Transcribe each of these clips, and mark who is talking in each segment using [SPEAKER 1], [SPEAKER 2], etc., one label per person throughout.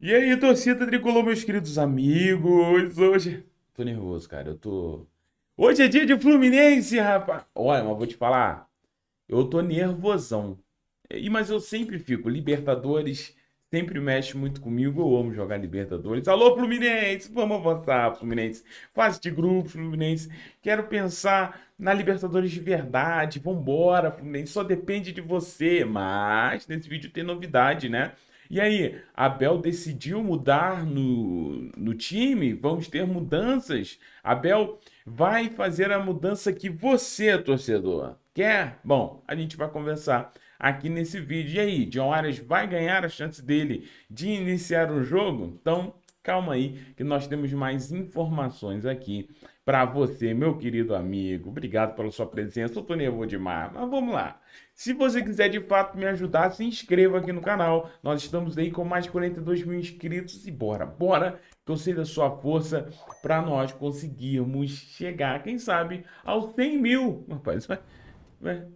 [SPEAKER 1] E aí, torcida tricolor, meus queridos amigos. Hoje. Tô nervoso, cara. Eu tô. Hoje é dia de Fluminense, rapaz. Olha, mas vou te falar. Eu tô nervosão. E, mas eu sempre fico. Libertadores sempre mexe muito comigo. Eu amo jogar Libertadores. Alô, Fluminense! Vamos avançar, Fluminense. Fase de grupo, Fluminense. Quero pensar na Libertadores de verdade, vambora, Nem só depende de você. Mas nesse vídeo tem novidade, né? E aí, Abel decidiu mudar no, no time? Vamos ter mudanças? Abel vai fazer a mudança que você, torcedor, quer? Bom, a gente vai conversar aqui nesse vídeo. E aí, John Arias vai ganhar a chance dele de iniciar o jogo? Então, calma aí que nós temos mais informações aqui para você, meu querido amigo. Obrigado pela sua presença. Eu tô nervoso demais, mas vamos lá. Se você quiser de fato me ajudar, se inscreva aqui no canal. Nós estamos aí com mais 42 mil inscritos e bora, bora. Que eu sei da sua força para nós conseguirmos chegar, quem sabe, aos 100 mil. Rapaz, vai, vai.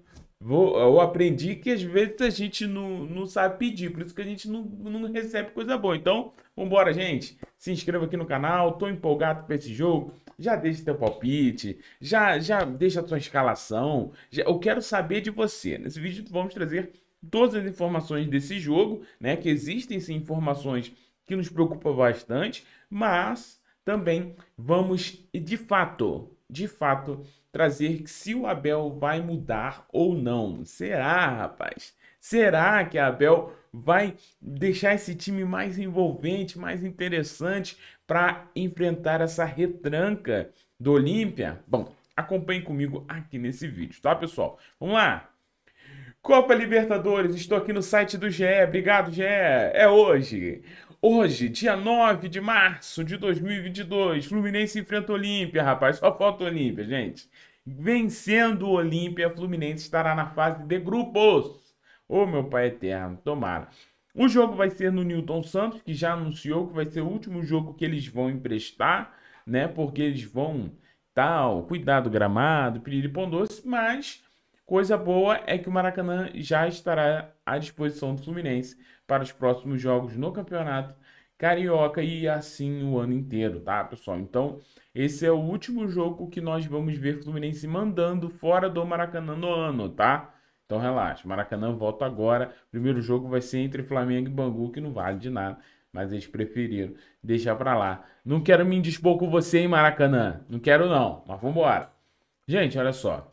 [SPEAKER 1] Vou, eu aprendi que às vezes a gente não, não sabe pedir, por isso que a gente não, não recebe coisa boa. Então, vambora, gente. Se inscreva aqui no canal, tô empolgado com esse jogo. Já deixa teu palpite, já, já deixa a tua escalação. Já, eu quero saber de você. Nesse vídeo vamos trazer todas as informações desse jogo, né? Que existem sim informações que nos preocupam bastante, mas também vamos de fato de fato trazer se o Abel vai mudar ou não. Será, rapaz? Será que Abel vai deixar esse time mais envolvente, mais interessante para enfrentar essa retranca do Olímpia? Bom, acompanhe comigo aqui nesse vídeo, tá, pessoal? Vamos lá! Copa Libertadores, estou aqui no site do GE. Obrigado, GE. É hoje. Hoje, dia 9 de março de 2022, Fluminense enfrenta o Olímpia, rapaz. Só falta o Olímpia, gente. Vencendo o Olímpia, Fluminense estará na fase de grupos. Ô, oh, meu pai eterno, tomara. O jogo vai ser no Newton Santos, que já anunciou que vai ser o último jogo que eles vão emprestar, né? Porque eles vão tal, cuidado gramado, piripom doce, mas coisa boa é que o Maracanã já estará à disposição do Fluminense para os próximos jogos no campeonato carioca e assim o ano inteiro, tá, pessoal? Então, esse é o último jogo que nós vamos ver Fluminense mandando fora do Maracanã no ano, tá? Então relaxa, Maracanã volta agora. Primeiro jogo vai ser entre Flamengo e Bangu, que não vale de nada, mas eles preferiram deixar para lá. Não quero me indispor com você em Maracanã, não quero não, mas vamos embora. Gente, olha só.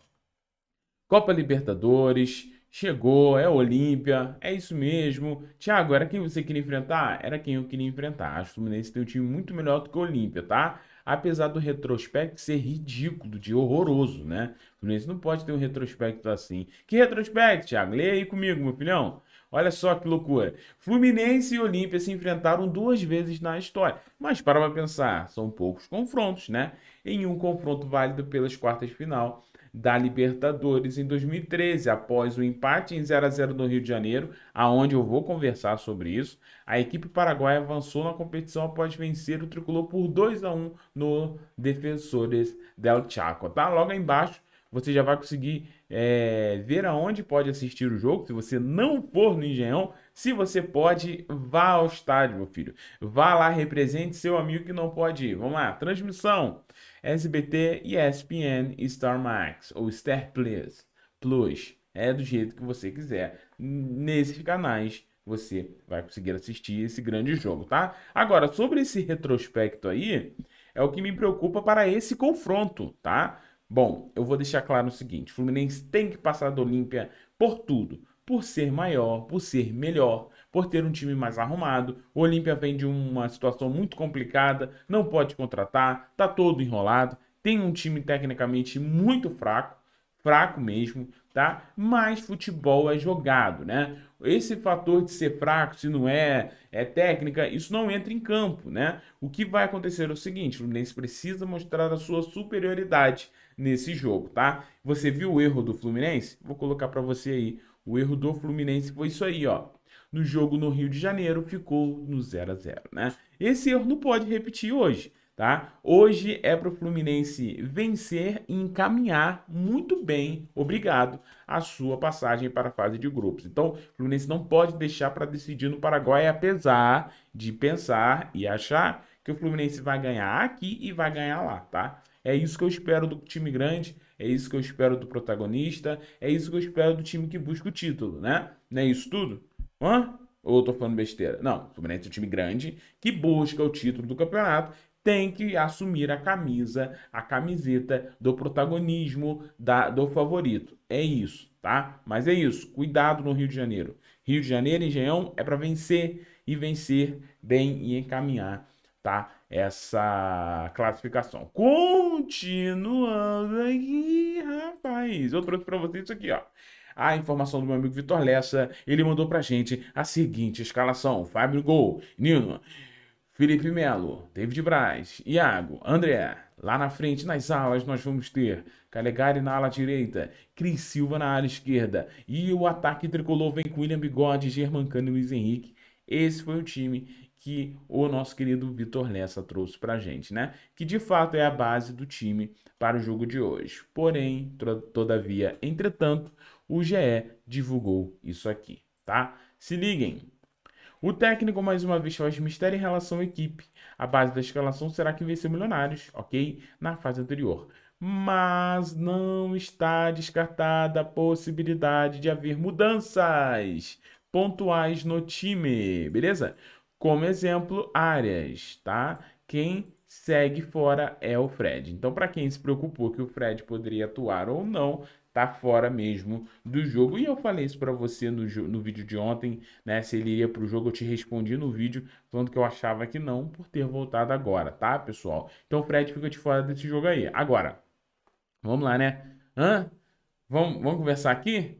[SPEAKER 1] Copa Libertadores, Chegou, é Olímpia, é isso mesmo. Thiago, era quem você queria enfrentar? Era quem eu queria enfrentar. Acho que o Fluminense tem um time muito melhor do que o Olímpia, tá? Apesar do retrospecto ser ridículo, de horroroso, né? O Fluminense não pode ter um retrospecto assim. Que retrospecto, Thiago? Leia aí comigo, meu filhão. Olha só que loucura. Fluminense e Olímpia se enfrentaram duas vezes na história. Mas para pensar, são poucos confrontos, né? Em um confronto válido pelas quartas de final da Libertadores em 2013, após o empate em 0 a 0 no Rio de Janeiro, aonde eu vou conversar sobre isso. A equipe paraguaia avançou na competição após vencer o tricolor por 2 a 1 no Defensores del Chaco. Tá logo aí embaixo, você já vai conseguir é, ver aonde pode assistir o jogo. Se você não for no Engenhão, se você pode, vá ao estádio, meu filho. Vá lá, represente seu amigo que não pode ir. Vamos lá, transmissão. SBT, ESPN Star Max, ou Star Plus. Plus. É do jeito que você quiser. Nesses canais você vai conseguir assistir esse grande jogo, tá? Agora, sobre esse retrospecto aí, é o que me preocupa para esse confronto, tá? Bom, eu vou deixar claro o seguinte: Fluminense tem que passar do Olímpia por tudo por ser maior, por ser melhor, por ter um time mais arrumado. O Olímpia vem de uma situação muito complicada, não pode contratar, tá todo enrolado, tem um time tecnicamente muito fraco, fraco mesmo, tá? Mas futebol é jogado, né? Esse fator de ser fraco, se não é, é técnica, isso não entra em campo, né? O que vai acontecer é o seguinte, o Fluminense precisa mostrar a sua superioridade nesse jogo, tá? Você viu o erro do Fluminense? Vou colocar para você aí o erro do Fluminense foi isso aí, ó. No jogo no Rio de Janeiro ficou no 0 a 0, né? Esse erro não pode repetir hoje, tá? Hoje é para o Fluminense vencer e encaminhar muito bem, obrigado, a sua passagem para a fase de grupos. Então, o Fluminense não pode deixar para decidir no Paraguai, apesar de pensar e achar que o Fluminense vai ganhar aqui e vai ganhar lá, tá? É isso que eu espero do time grande, é isso que eu espero do protagonista, é isso que eu espero do time que busca o título, né? Não é isso tudo? Hã? Ou eu tô falando besteira? Não, o Fluminense é um time grande que busca o título do campeonato, tem que assumir a camisa, a camiseta do protagonismo, da, do favorito. É isso, tá? Mas é isso, cuidado no Rio de Janeiro. Rio de Janeiro, Engenhão, é para vencer e vencer bem e encaminhar tá? Essa classificação. Continuando aqui, rapaz. Eu trouxe para vocês isso aqui, ó. A informação do meu amigo Vitor Lessa, ele mandou pra gente a seguinte escalação: Fábio Gol, Nino, Felipe Melo, David Braz, Iago, André. Lá na frente, nas alas, nós vamos ter Calegari na ala direita, Cris Silva na ala esquerda. E o ataque tricolor vem com William Bigode, Germancano e Luiz Henrique. Esse foi o time que o nosso querido Vitor Lessa trouxe para a gente, né? Que de fato é a base do time para o jogo de hoje. Porém, todavia, entretanto, o GE divulgou isso aqui, tá? Se liguem. O técnico mais uma vez faz mistério em relação à equipe. A base da escalação será que venceu Milionários, ok? Na fase anterior. Mas não está descartada a possibilidade de haver mudanças pontuais no time, beleza? Como exemplo, áreas, tá? Quem segue fora é o Fred. Então, para quem se preocupou que o Fred poderia atuar ou não, tá fora mesmo do jogo. E eu falei isso para você no, no vídeo de ontem, né? Se ele iria pro jogo, eu te respondi no vídeo falando que eu achava que não, por ter voltado agora, tá, pessoal? Então, o Fred fica de fora desse jogo aí. Agora, vamos lá, né? Hã? Vamos, vamos conversar aqui?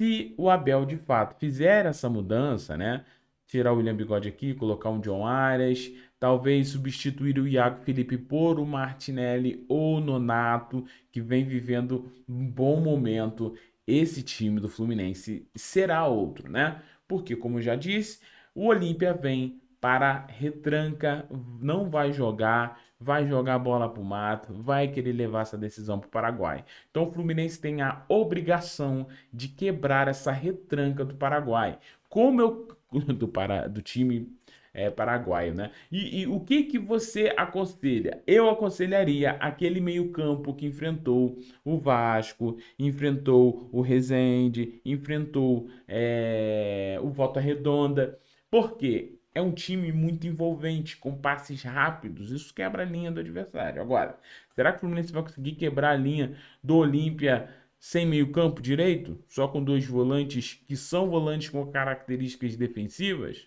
[SPEAKER 1] Se o Abel de fato fizer essa mudança, né? tirar o William Bigode aqui, colocar um John Arias, talvez substituir o Iago Felipe por o Martinelli ou o Nonato, que vem vivendo um bom momento. Esse time do Fluminense será outro, né? Porque, como eu já disse, o Olímpia vem para retranca, não vai jogar, vai jogar a bola para o mato, vai querer levar essa decisão para o Paraguai. Então o Fluminense tem a obrigação de quebrar essa retranca do Paraguai. Como eu do, para, do time é, paraguaio, né? E, e, o que que você aconselha? Eu aconselharia aquele meio-campo que enfrentou o Vasco, enfrentou o Rezende, enfrentou é, o Volta Redonda, porque é um time muito envolvente, com passes rápidos, isso quebra a linha do adversário. Agora, será que o Fluminense vai conseguir quebrar a linha do Olímpia? sem meio-campo direito, só com dois volantes que são volantes com características defensivas?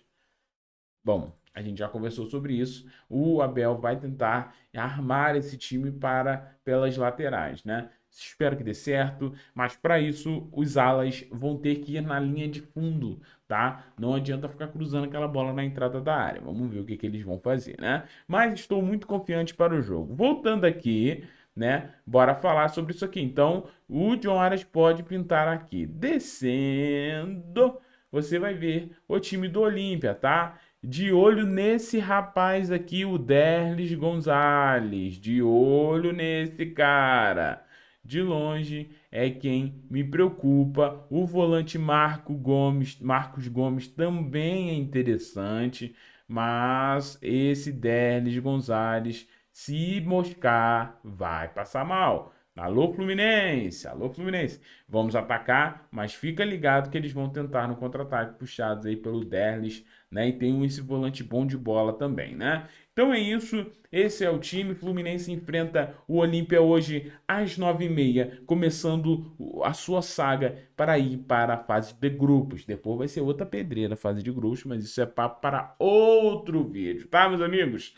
[SPEAKER 1] Bom, a gente já conversou sobre isso. O Abel vai tentar armar esse time para pelas laterais, né? Espero que dê certo, mas para isso os alas vão ter que ir na linha de fundo, tá? Não adianta ficar cruzando aquela bola na entrada da área. Vamos ver o que, que eles vão fazer, né? Mas estou muito confiante para o jogo. Voltando aqui, né? Bora falar sobre isso aqui. Então, o John Arias pode pintar aqui. Descendo, você vai ver o time do Olímpia, tá? De olho nesse rapaz aqui, o Derlis Gonzalez. De olho nesse cara. De longe é quem me preocupa. O volante Marco Gomes, Marcos Gomes também é interessante, mas esse Derlis Gonzalez se moscar, vai passar mal. Alô Fluminense, alô Fluminense. Vamos atacar, mas fica ligado que eles vão tentar no contra-ataque puxados aí pelo Derlis, né? E tem esse volante bom de bola também, né? Então é isso, esse é o time. Fluminense enfrenta o Olímpia hoje às 9h30, começando a sua saga para ir para a fase de grupos. Depois vai ser outra pedreira, fase de grupos, mas isso é papo para outro vídeo, tá, meus amigos?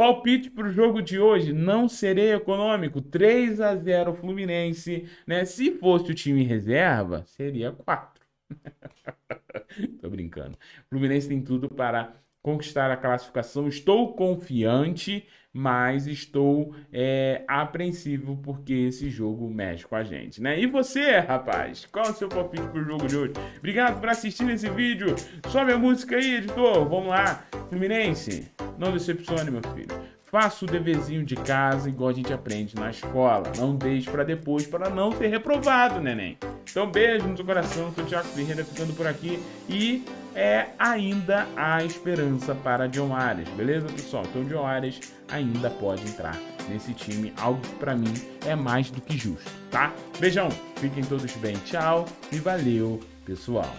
[SPEAKER 1] Palpite para o jogo de hoje, não serei econômico. 3 a 0 Fluminense, né? Se fosse o time reserva, seria 4. Tô brincando. Fluminense tem tudo para conquistar a classificação. Estou confiante, mas estou é, apreensivo porque esse jogo mexe com a gente, né? E você, rapaz? Qual é o seu palpite pro jogo de hoje? Obrigado por assistir esse vídeo. Sobe a música aí, editor. Vamos lá. Fluminense, não decepcione, meu filho. Faça o deverzinho de casa igual a gente aprende na escola. Não deixe para depois para não ser reprovado, neném. Então, beijo no seu coração. Sou o Thiago Ferreira ficando por aqui e é ainda a esperança para John Arias, beleza, pessoal? Então John Arias ainda pode entrar nesse time, algo que para mim é mais do que justo, tá? Beijão, fiquem todos bem, tchau e valeu, pessoal.